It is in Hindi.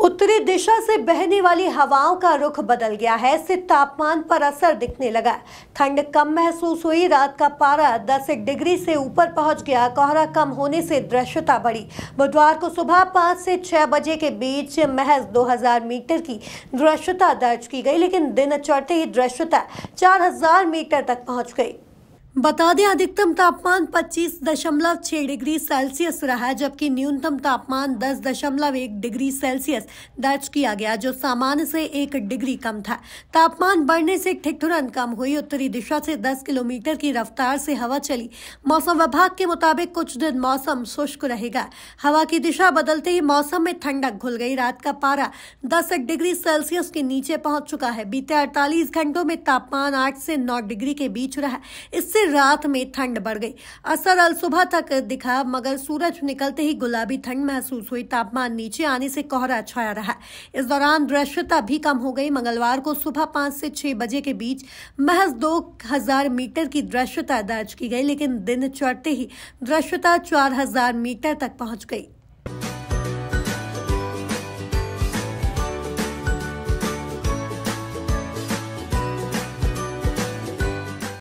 उत्तरी दिशा से बहने वाली हवाओं का रुख बदल गया है इससे तापमान पर असर दिखने लगा ठंड कम महसूस हुई रात का पारा दस डिग्री से ऊपर पहुंच गया कोहरा कम होने से दृश्यता बढ़ी बुधवार को सुबह पाँच से छह बजे के बीच महज 2000 मीटर की दृश्यता दर्ज की गई लेकिन दिन चढ़ते ही दृश्यता 4000 मीटर तक पहुंच गई बता दें अधिकतम तापमान 25.6 डिग्री सेल्सियस रहा जबकि न्यूनतम तापमान 10.1 डिग्री सेल्सियस दर्ज किया गया जो सामान्य से एक डिग्री कम था तापमान बढ़ने से ठिठुरन कम हुई उत्तरी दिशा से 10 किलोमीटर की रफ्तार से हवा चली मौसम विभाग के मुताबिक कुछ दिन मौसम शुष्क रहेगा हवा की दिशा बदलते ही मौसम में ठंडक घुल गई रात का पारा दस डिग्री सेल्सियस के नीचे पहुंच चुका है बीते अड़तालीस घंटों में तापमान आठ से नौ डिग्री के बीच रहा इससे इससे रात में ठंड बढ़ गई असर अल सुबह तक दिखा मगर सूरज निकलते ही गुलाबी ठंड महसूस हुई तापमान नीचे आने से कोहरा छाया रहा इस दौरान दृश्यता भी कम हो गई मंगलवार को सुबह पांच से छह बजे के बीच महज दो हजार मीटर की दृश्यता दर्ज की गई लेकिन दिन चढ़ते ही दृश्यता चार हजार मीटर तक पहुंच गई